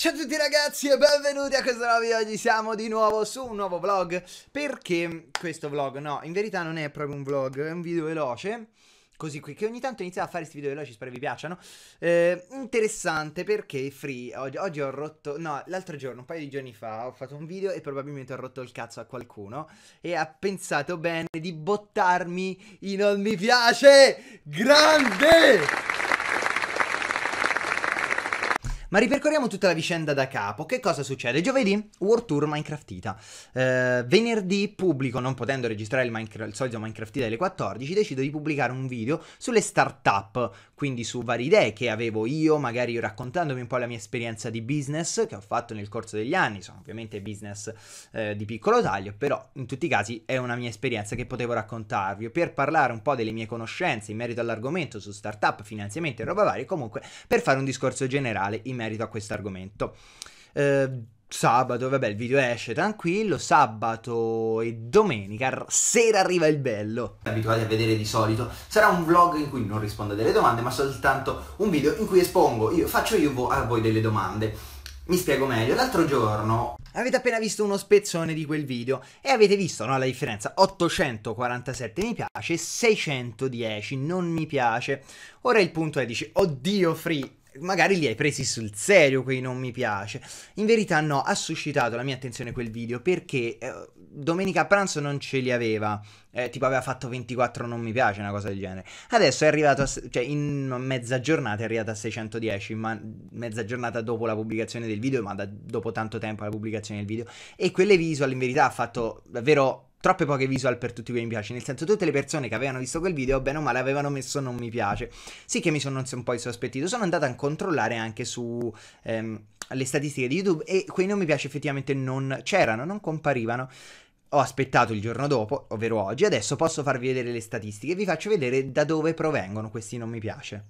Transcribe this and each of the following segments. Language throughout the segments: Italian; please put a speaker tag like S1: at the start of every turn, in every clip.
S1: Ciao a tutti ragazzi e benvenuti a questo nuovo video, oggi siamo di nuovo su un nuovo vlog Perché questo vlog? No, in verità non è proprio un vlog, è un video veloce Così qui, che ogni tanto iniziamo a fare questi video veloci, spero vi piacciono eh, Interessante perché free, oggi, oggi ho rotto, no l'altro giorno, un paio di giorni fa ho fatto un video e probabilmente ho rotto il cazzo a qualcuno E ha pensato bene di bottarmi in non mi piace, grande! Ma ripercorriamo tutta la vicenda da capo. Che cosa succede? Giovedì, World Tour Minecraftita. Eh, venerdì pubblico, non potendo registrare il, Minecraft, il solito Minecraftita alle 14, decido di pubblicare un video sulle startup, quindi su varie idee che avevo io, magari raccontandomi un po' la mia esperienza di business che ho fatto nel corso degli anni. Sono ovviamente business eh, di piccolo taglio, però in tutti i casi è una mia esperienza che potevo raccontarvi. Per parlare un po' delle mie conoscenze in merito all'argomento su startup, up finanziamenti e roba varia, comunque per fare un discorso generale in merito a questo argomento. Eh, sabato, vabbè, il video esce tranquillo, sabato e domenica sera arriva il bello. Abituati a vedere di solito, sarà un vlog in cui non rispondo a delle domande, ma soltanto un video in cui espongo, io faccio io vo- a voi delle domande. Mi spiego meglio, l'altro giorno avete appena visto uno spezzone di quel video e avete visto no, la differenza 847 mi piace 610 non mi piace ora il punto è dici oddio free magari li hai presi sul serio quei non mi piace. In verità no, ha suscitato la mia attenzione quel video perché eh, domenica a pranzo non ce li aveva, eh, tipo aveva fatto 24 non mi piace, una cosa del genere. Adesso è arrivato, a, cioè in mezza giornata è arrivato a 610, ma mezza giornata dopo la pubblicazione del video, ma da, dopo tanto tempo la pubblicazione del video. E quelle visual in verità ha fatto davvero troppe poche visual per tutti quei mi piace. Nel senso, tutte le persone che avevano visto quel video, bene o male, avevano messo non mi piace. Sì che mi sono un po' sospettito. Sono andato a controllare anche su ehm, le statistiche di YouTube e quei non mi piace effettivamente non c'erano, non comparivano. Ho aspettato il giorno dopo, ovvero oggi, adesso posso farvi vedere le statistiche e vi faccio vedere da dove provengono questi non mi piace.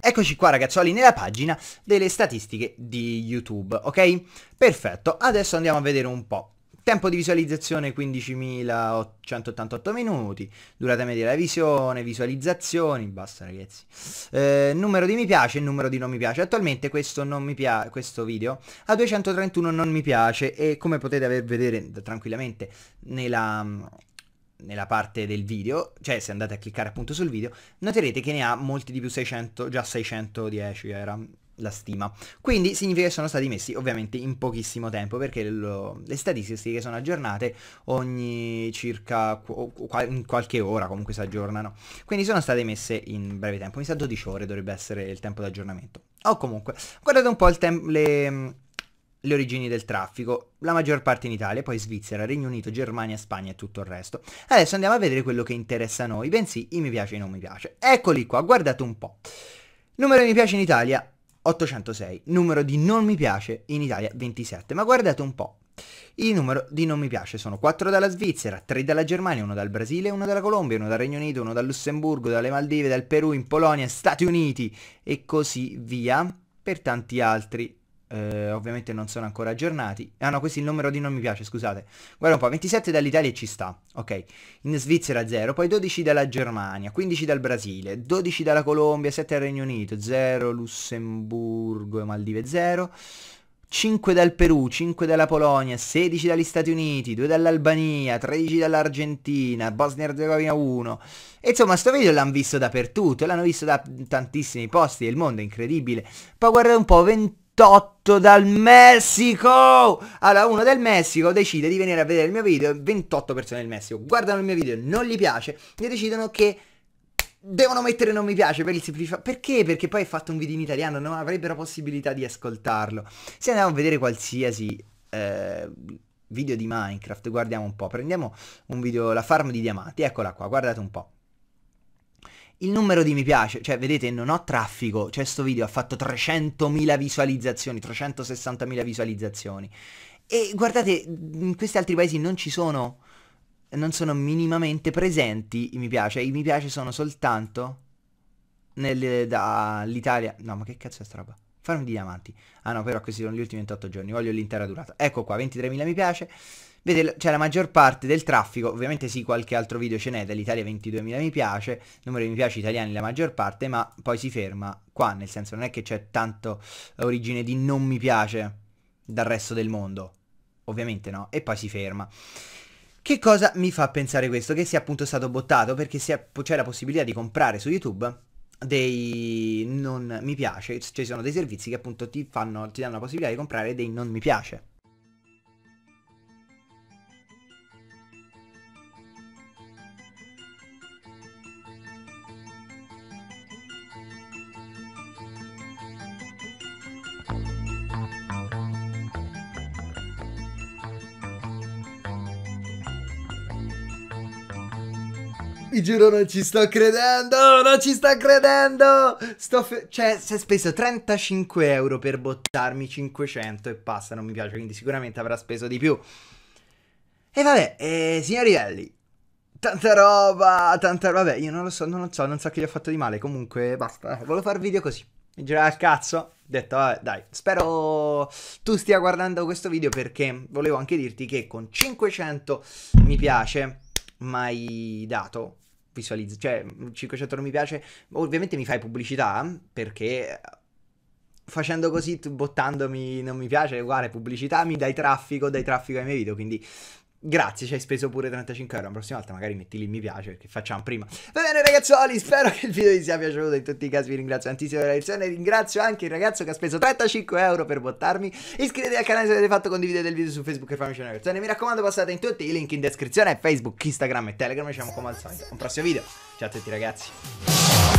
S1: Eccoci qua ragazzoli nella pagina delle statistiche di YouTube, ok? Perfetto, adesso andiamo a vedere un po' Tempo di visualizzazione 15.188 minuti, durata media della visione, visualizzazioni, basta ragazzi. Eh, numero di mi piace e numero di non mi piace. Attualmente questo, mi pia questo, video ha 231 non mi piace e come potete aver vedere tranquillamente nella, nella parte del video, cioè se andate a cliccare appunto sul video, noterete che ne ha molti di più 600, già 610 era, la stima. Quindi significa che sono stati messi ovviamente in pochissimo tempo perché lo, le statistiche sono aggiornate ogni circa qual, qualche ora comunque si aggiornano. Quindi sono state messe in breve tempo, mi sa 12 ore dovrebbe essere il tempo di aggiornamento. O comunque, guardate un po' le, le origini del traffico, la maggior parte in Italia, poi Svizzera, Regno Unito, Germania, Spagna e tutto il resto. Adesso andiamo a vedere quello che interessa a noi, bensì i mi piace e non mi piace. Eccoli qua, guardate un po'. Numero di mi piace in Italia, 806, numero di non mi piace in Italia 27, ma guardate un po'. I numero di non mi piace sono 4 dalla Svizzera, 3 dalla Germania, 1 dal Brasile, 1 dalla Colombia, 1 dal Regno Unito, 1 dal Lussemburgo, dalle Maldive, dal Perù, in Polonia, Stati Uniti e così via per tanti altri eh, ovviamente non sono ancora aggiornati. Ah no, questo è il numero di non mi piace, scusate. Guarda un po', 27 dall'Italia ci sta, ok. In Svizzera 0, poi 12 dalla Germania, 15 dal Brasile, 12 dalla Colombia, 7 dal Regno Unito, 0 Lussemburgo e Maldive 0. 5 dal Perù, 5 dalla Polonia, 16 dagli Stati Uniti, 2 dall'Albania, 13 dall'Argentina, Bosnia e Herzegovina 1. E insomma, sto video l'hanno visto dappertutto, l'hanno visto da tantissimi posti del mondo, è incredibile. Poi guardate un po', 20 28 dal Messico! Allora, uno del Messico decide di venire a vedere il mio video, 28 persone del Messico guardano il mio video, non gli piace, e decidono che devono mettere non mi piace per il semplice perché? Perché poi è fatto un video in italiano, non avrebbero possibilità di ascoltarlo. Se andiamo a vedere qualsiasi eh, video di Minecraft, guardiamo un po', prendiamo un video, la farm di diamanti, eccola qua, guardate un po' il numero di mi piace, cioè vedete non ho traffico, cioè sto video ha fatto 300.000 visualizzazioni, 360.000 visualizzazioni. E guardate, in questi altri paesi non ci sono, non sono minimamente presenti i mi piace, i mi piace sono soltanto dall'Italia, no ma che cazzo è sta roba? Farmi di diamanti. Ah no, però questi sono gli ultimi 28 giorni, voglio l'intera durata. Ecco qua, 23.000 mi piace. Vede, cioè la maggior parte del traffico, ovviamente sì, qualche altro video ce n'è, dell'Italia 22.000 mi piace, numero di mi piace italiani la maggior parte, ma poi si ferma qua, nel senso non è che c'è tanto origine di non mi piace dal resto del mondo, ovviamente no, e poi si ferma. Che cosa mi fa pensare questo? Che sia appunto stato bottato perché c'è la possibilità di comprare su YouTube dei non mi piace, ci sono dei servizi che appunto ti, fanno, ti danno la possibilità di comprare dei non mi piace. Vi giuro non ci sto credendo, non ci sto credendo. Sto cioè, si è speso 35 euro per bottarmi 500 e passa, non mi piace, quindi sicuramente avrà speso di più. E vabbè, eh, signori belli, tanta roba, tanta... Vabbè, io non lo so, non lo so, non so che gli ho fatto di male, comunque basta, volevo fare video così. Mi girava il cazzo, ho detto vabbè dai, spero tu stia guardando questo video perché volevo anche dirti che con 500 mi piace mai dato visualizza, cioè 500 non mi piace, ovviamente mi fai pubblicità perché facendo così, bottandomi non mi piace, uguale pubblicità, mi dai traffico, dai traffico ai miei video, quindi Grazie, ci hai speso pure 35 euro. La prossima volta magari metti lì mi piace perché facciamo prima. Va bene, ragazzoli, spero che il video vi sia piaciuto. In tutti i casi vi ringrazio tantissimo per la reazione. Ringrazio anche il ragazzo che ha speso 35 euro per bottarmi. Iscrivetevi al canale se avete fatto, condividete il video su Facebook e fammi una reazione. Mi raccomando, passate in tutti i link in descrizione: Facebook, Instagram e Telegram. Ci siamo come al solito. Un prossimo video. Ciao a tutti, ragazzi.